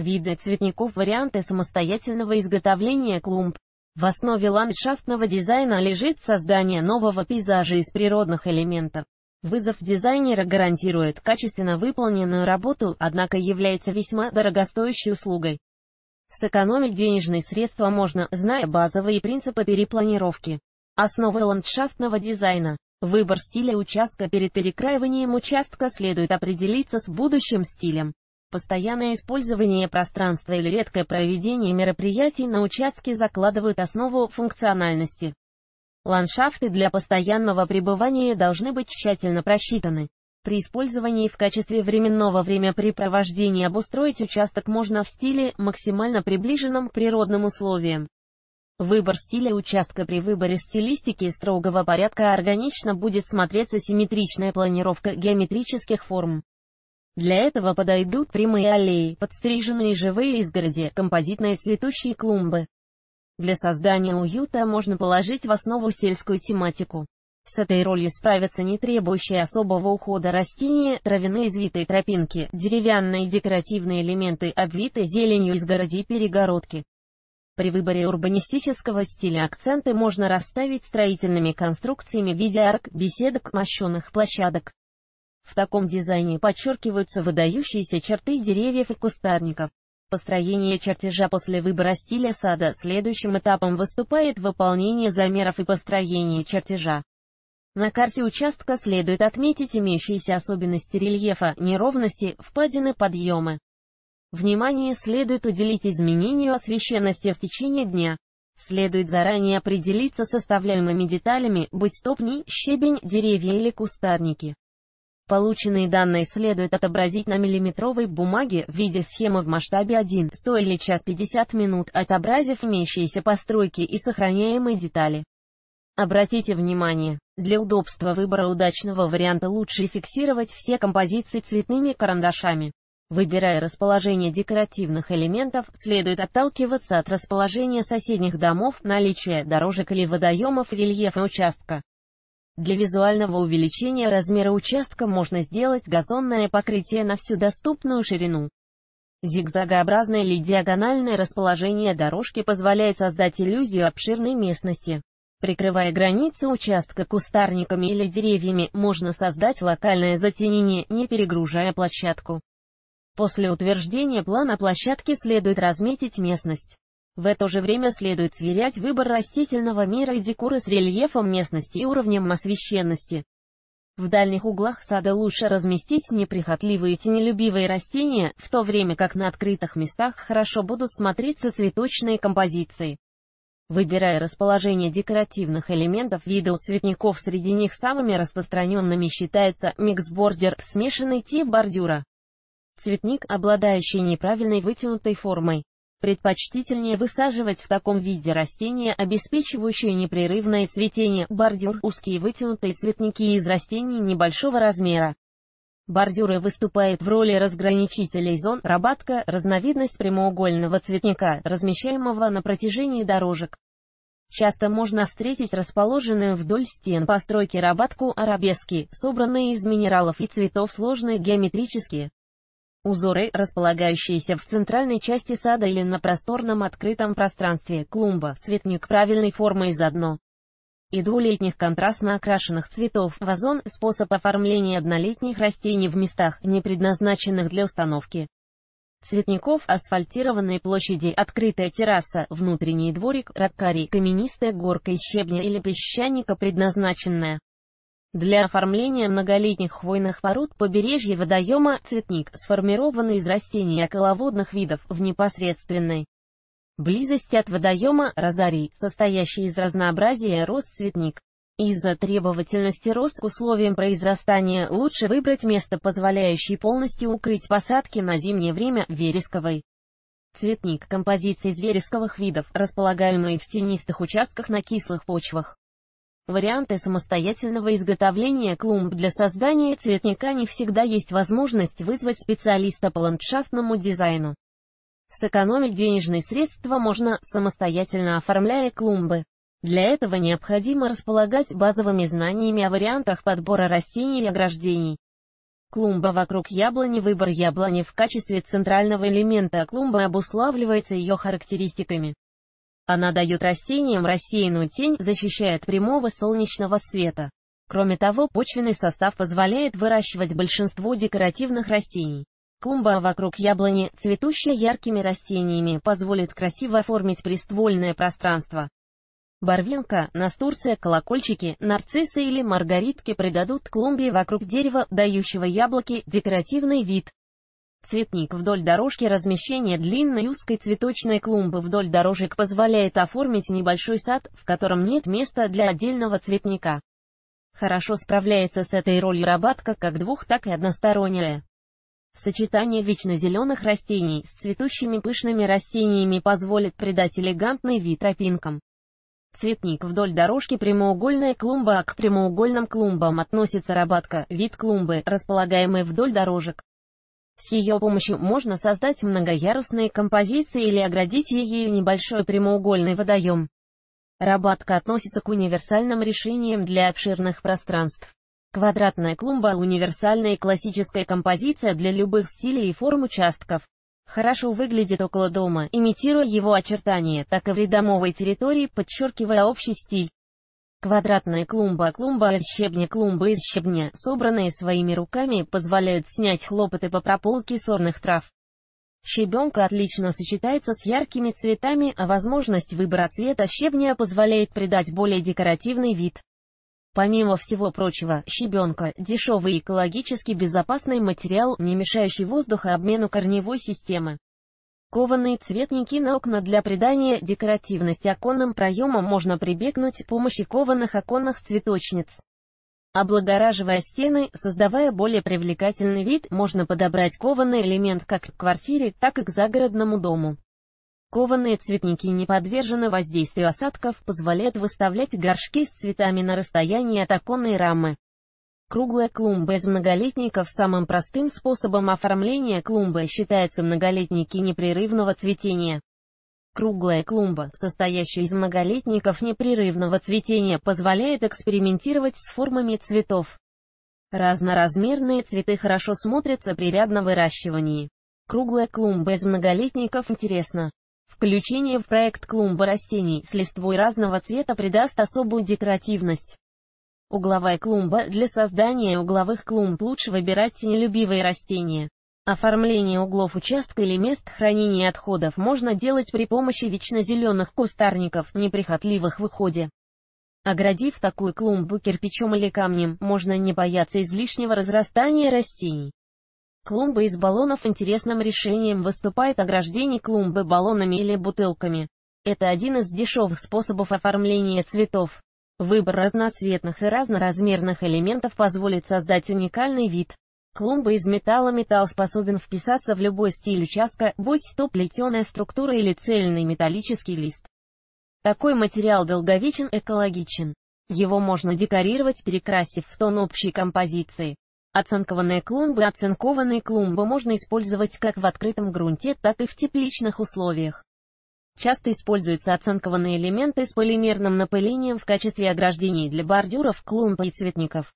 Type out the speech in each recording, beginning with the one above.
виды цветников, варианты самостоятельного изготовления клумб. В основе ландшафтного дизайна лежит создание нового пейзажа из природных элементов. Вызов дизайнера гарантирует качественно выполненную работу, однако является весьма дорогостоящей услугой. Сэкономить денежные средства можно, зная базовые принципы перепланировки. Основы ландшафтного дизайна. Выбор стиля участка перед перекраиванием участка следует определиться с будущим стилем. Постоянное использование пространства или редкое проведение мероприятий на участке закладывают основу функциональности. Ландшафты для постоянного пребывания должны быть тщательно просчитаны. При использовании в качестве временного времяпрепровождения обустроить участок можно в стиле, максимально приближенном к природным условиям. Выбор стиля участка при выборе стилистики строгого порядка органично будет смотреться симметричная планировка геометрических форм. Для этого подойдут прямые аллеи, подстриженные живые изгороди, композитные цветущие клумбы. Для создания уюта можно положить в основу сельскую тематику. С этой ролью справятся не требующие особого ухода растения, травяные извитые тропинки, деревянные декоративные элементы, обвитые зеленью изгороди перегородки. При выборе урбанистического стиля акценты можно расставить строительными конструкциями в виде арк, беседок, мощенных площадок. В таком дизайне подчеркиваются выдающиеся черты деревьев и кустарников. Построение чертежа после выбора стиля сада следующим этапом выступает выполнение замеров и построение чертежа. На карте участка следует отметить имеющиеся особенности рельефа, неровности, впадины, подъемы. Внимание следует уделить изменению освещенности в течение дня. Следует заранее определиться с составляемыми деталями, быть то щебень, деревья или кустарники. Полученные данные следует отобразить на миллиметровой бумаге в виде схемы в масштабе 1, стоили час 50 минут, отобразив имеющиеся постройки и сохраняемые детали. Обратите внимание, для удобства выбора удачного варианта лучше фиксировать все композиции цветными карандашами. Выбирая расположение декоративных элементов, следует отталкиваться от расположения соседних домов, наличия дорожек или водоемов рельефа участка. Для визуального увеличения размера участка можно сделать газонное покрытие на всю доступную ширину. Зигзагообразное или диагональное расположение дорожки позволяет создать иллюзию обширной местности. Прикрывая границы участка кустарниками или деревьями, можно создать локальное затенение, не перегружая площадку. После утверждения плана площадки следует разметить местность. В это же время следует сверять выбор растительного мира и декора с рельефом местности и уровнем освещенности. В дальних углах сада лучше разместить неприхотливые тенелюбивые растения, в то время как на открытых местах хорошо будут смотреться цветочные композиции. Выбирая расположение декоративных элементов видов цветников, среди них самыми распространенными считается миксбордер, смешанный тип бордюра. Цветник, обладающий неправильной вытянутой формой. Предпочтительнее высаживать в таком виде растения, обеспечивающие непрерывное цветение, бордюр, узкие вытянутые цветники из растений небольшого размера. Бордюры выступают в роли разграничителей зон, рабатка – разновидность прямоугольного цветника, размещаемого на протяжении дорожек. Часто можно встретить расположенные вдоль стен постройки рабатку арабески, собранные из минералов и цветов сложные геометрические. Узоры, располагающиеся в центральной части сада или на просторном открытом пространстве, клумба, цветник правильной формы из одно. И двулетних контрастно окрашенных цветов, вазон, способ оформления однолетних растений в местах, не предназначенных для установки. Цветников, асфальтированные площади, открытая терраса, внутренний дворик, раккари, каменистая горка из щебня или песчаника предназначенная. Для оформления многолетних хвойных пород побережье водоема цветник сформирован из растений околоводных видов в непосредственной близости от водоема розарий, состоящий из разнообразия рост цветник. Из-за требовательности роз к условиям произрастания лучше выбрать место, позволяющее полностью укрыть посадки на зимнее время вересковой. Цветник – композиция из вересковых видов, располагаемые в тенистых участках на кислых почвах. Варианты самостоятельного изготовления клумб для создания цветника не всегда есть возможность вызвать специалиста по ландшафтному дизайну. Сэкономить денежные средства можно, самостоятельно оформляя клумбы. Для этого необходимо располагать базовыми знаниями о вариантах подбора растений и ограждений. Клумба вокруг яблони Выбор яблони в качестве центрального элемента клумбы обуславливается ее характеристиками. Она дает растениям рассеянную тень, защищает прямого солнечного света. Кроме того, почвенный состав позволяет выращивать большинство декоративных растений. Клумба вокруг яблони, цветущая яркими растениями, позволит красиво оформить приствольное пространство. Барвинка, настурция, колокольчики, нарциссы или маргаритки придадут клумбе вокруг дерева, дающего яблоки, декоративный вид. Цветник вдоль дорожки Размещение длинной узкой цветочной клумбы вдоль дорожек позволяет оформить небольшой сад, в котором нет места для отдельного цветника. Хорошо справляется с этой ролью рабатка как двух, так и односторонняя. Сочетание вечно зеленых растений с цветущими пышными растениями позволит придать элегантный вид тропинкам. Цветник вдоль дорожки прямоугольная клумба, а к прямоугольным клумбам относится рабатка, вид клумбы, располагаемый вдоль дорожек. С ее помощью можно создать многоярусные композиции или оградить ею небольшой прямоугольный водоем. Рабатка относится к универсальным решениям для обширных пространств. Квадратная клумба – универсальная классическая композиция для любых стилей и форм участков. Хорошо выглядит около дома, имитируя его очертания, так и в придомовой территории, подчеркивая общий стиль. Квадратная клумба, клумба из щебня, клумбы из щебня, собранные своими руками, позволяют снять хлопоты по прополке сорных трав. Щебенка отлично сочетается с яркими цветами, а возможность выбора цвета щебня позволяет придать более декоративный вид. Помимо всего прочего, щебенка – дешевый экологически безопасный материал, не мешающий воздухообмену корневой системы. Кованые цветники на окна для придания декоративности оконным проемам можно прибегнуть помощи кованых оконных цветочниц. Облагораживая стены, создавая более привлекательный вид, можно подобрать кованый элемент как к квартире, так и к загородному дому. Кованые цветники не подвержены воздействию осадков, позволяют выставлять горшки с цветами на расстоянии от оконной рамы. Круглая клумба из многолетников самым простым способом оформления клумбы считается многолетники непрерывного цветения. Круглая клумба, состоящая из многолетников непрерывного цветения, позволяет экспериментировать с формами цветов. Разноразмерные цветы хорошо смотрятся при рядном выращивании. Круглая клумба из многолетников интересна. Включение в проект клумба растений с листвой разного цвета придаст особую декоративность. Угловая клумба Для создания угловых клумб лучше выбирать тенелюбивые растения. Оформление углов участка или мест хранения отходов можно делать при помощи вечно зеленых кустарников, неприхотливых в уходе. Оградив такую клумбу кирпичом или камнем, можно не бояться излишнего разрастания растений. Клумба из баллонов интересным решением выступает ограждение клумбы баллонами или бутылками. Это один из дешевых способов оформления цветов. Выбор разноцветных и разноразмерных элементов позволит создать уникальный вид. Клумба из металла Металл способен вписаться в любой стиль участка, будь то плетеная структура или цельный металлический лист. Такой материал долговечен экологичен. Его можно декорировать, перекрасив в тон общей композиции. Оцинкованные клумбы Оцинкованные клумбы можно использовать как в открытом грунте, так и в тепличных условиях. Часто используются оцинкованные элементы с полимерным напылением в качестве ограждений для бордюров, клумб и цветников.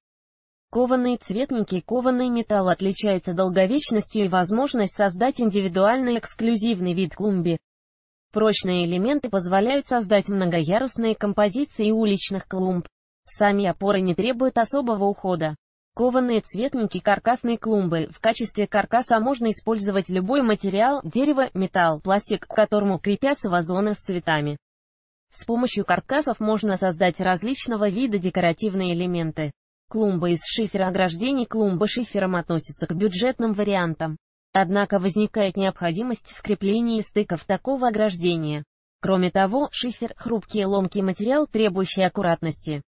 Кованые цветники Кованый металл отличаются долговечностью и возможность создать индивидуальный эксклюзивный вид клумби. Прочные элементы позволяют создать многоярусные композиции уличных клумб. Сами опоры не требуют особого ухода. Кованые цветники каркасные клумбы. В качестве каркаса можно использовать любой материал, дерево, металл, пластик, к которому крепятся вазоны с цветами. С помощью каркасов можно создать различного вида декоративные элементы. Клумба из шифера ограждений клумба шифером относится к бюджетным вариантам. Однако возникает необходимость в креплении стыков такого ограждения. Кроме того, шифер – хрупкий и ломкий материал, требующий аккуратности.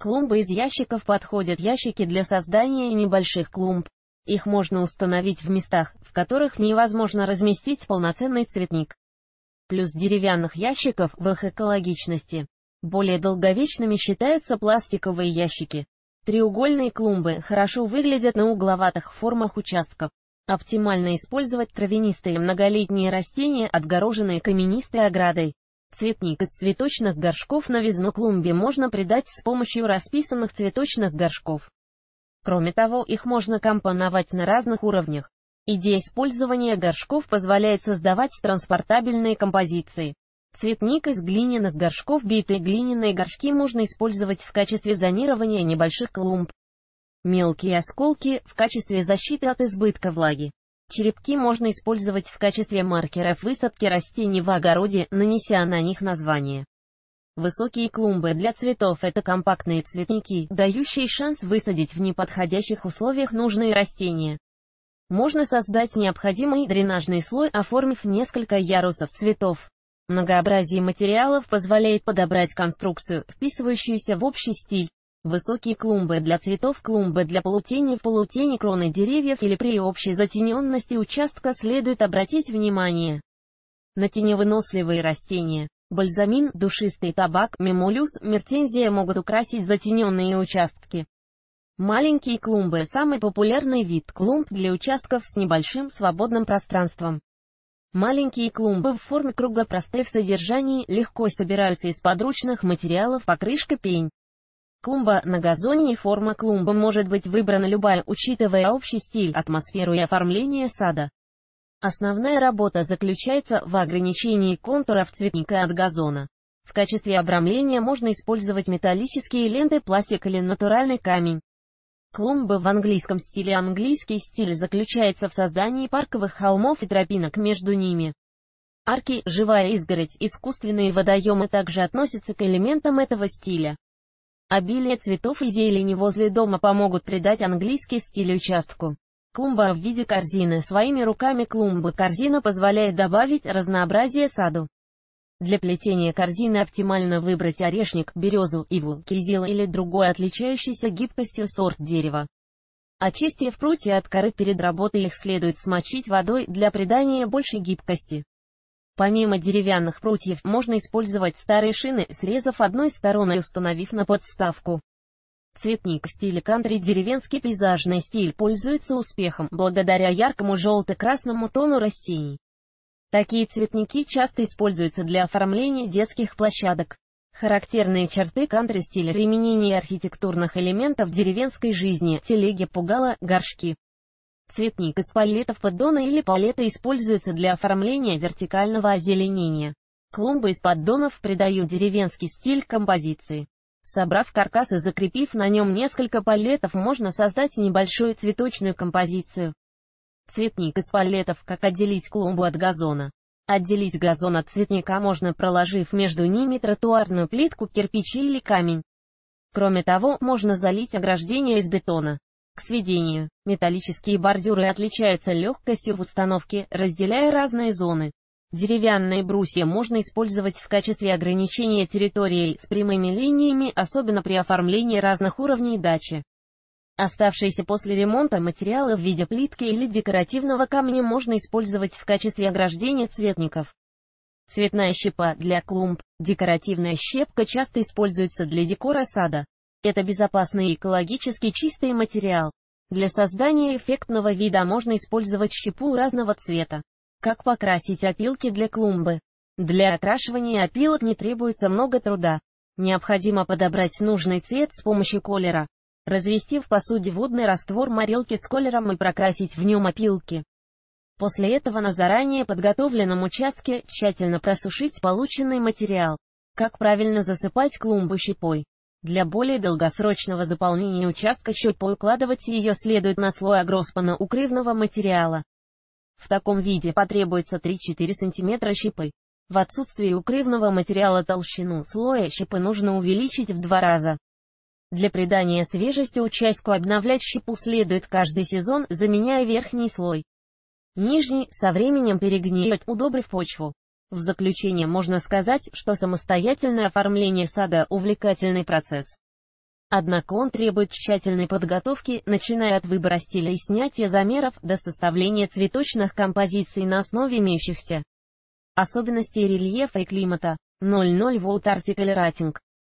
Клумбы из ящиков подходят ящики для создания небольших клумб. Их можно установить в местах, в которых невозможно разместить полноценный цветник. Плюс деревянных ящиков в их экологичности. Более долговечными считаются пластиковые ящики. Треугольные клумбы хорошо выглядят на угловатых формах участков. Оптимально использовать травянистые многолетние растения, отгороженные каменистой оградой. Цветник из цветочных горшков на визну клумбе можно придать с помощью расписанных цветочных горшков. Кроме того, их можно компоновать на разных уровнях. Идея использования горшков позволяет создавать транспортабельные композиции. Цветник из глиняных горшков битые глиняные горшки можно использовать в качестве зонирования небольших клумб. Мелкие осколки – в качестве защиты от избытка влаги. Черепки можно использовать в качестве маркеров высадки растений в огороде, нанеся на них название. Высокие клумбы для цветов – это компактные цветники, дающие шанс высадить в неподходящих условиях нужные растения. Можно создать необходимый дренажный слой, оформив несколько ярусов цветов. Многообразие материалов позволяет подобрать конструкцию, вписывающуюся в общий стиль. Высокие клумбы для цветов, клумбы для полутени в полутени кроны деревьев или при общей затененности участка следует обратить внимание на теневыносливые растения. Бальзамин, душистый табак, мимулюс, мертензия могут украсить затененные участки. Маленькие клумбы – самый популярный вид клумб для участков с небольшим свободным пространством. Маленькие клумбы в форме круга просты в содержании, легко собираются из подручных материалов покрышка пень. Клумба на газоне Форма клумбы может быть выбрана любая, учитывая общий стиль, атмосферу и оформление сада. Основная работа заключается в ограничении контуров цветника от газона. В качестве обрамления можно использовать металлические ленты, пластик или натуральный камень. Клумбы в английском стиле Английский стиль заключается в создании парковых холмов и тропинок между ними. Арки, живая изгородь, искусственные водоемы также относятся к элементам этого стиля. Обилие цветов и зелени возле дома помогут придать английский стиль участку. Клумба в виде корзины. Своими руками клумбы корзина позволяет добавить разнообразие саду. Для плетения корзины оптимально выбрать орешник, березу, иву, кизил или другой отличающийся гибкостью сорт дерева. Очистив прутья от коры перед работой их следует смочить водой для придания большей гибкости. Помимо деревянных прутьев можно использовать старые шины, срезав одной стороны и установив на подставку. Цветник в стиле кантри деревенский пейзажный стиль пользуется успехом благодаря яркому желто-красному тону растений. Такие цветники часто используются для оформления детских площадок. Характерные черты кантри стиля применение архитектурных элементов деревенской жизни, телеги пугала, горшки. Цветник из палетов поддона или палета используется для оформления вертикального озеленения. Клумбы из поддонов придают деревенский стиль композиции. Собрав каркас и закрепив на нем несколько палетов, можно создать небольшую цветочную композицию. Цветник из палетов, как отделить клумбу от газона. Отделить газон от цветника можно, проложив между ними тротуарную плитку, кирпичи или камень. Кроме того, можно залить ограждение из бетона. К сведению, металлические бордюры отличаются легкостью в установке, разделяя разные зоны. Деревянные брусья можно использовать в качестве ограничения территории с прямыми линиями, особенно при оформлении разных уровней дачи. Оставшиеся после ремонта материалы в виде плитки или декоративного камня можно использовать в качестве ограждения цветников. Цветная щепа для клумб, декоративная щепка часто используется для декора сада. Это безопасный и экологически чистый материал. Для создания эффектного вида можно использовать щепу разного цвета. Как покрасить опилки для клумбы? Для окрашивания опилок не требуется много труда. Необходимо подобрать нужный цвет с помощью колера. Развести в посуде водный раствор морелки с колером и прокрасить в нем опилки. После этого на заранее подготовленном участке тщательно просушить полученный материал. Как правильно засыпать клумбу щепой? Для более долгосрочного заполнения участка щепы укладывать ее следует на слой агроспана укрывного материала. В таком виде потребуется 3-4 см щепы. В отсутствии укрывного материала толщину слоя щепы нужно увеличить в два раза. Для придания свежести участку обновлять щепу следует каждый сезон, заменяя верхний слой. Нижний, со временем перегниет, удобрив почву. В заключение можно сказать, что самостоятельное оформление сада – увлекательный процесс. Однако он требует тщательной подготовки, начиная от выбора стиля и снятия замеров до составления цветочных композиций на основе имеющихся особенностей рельефа и климата. 00 Volt Article Rating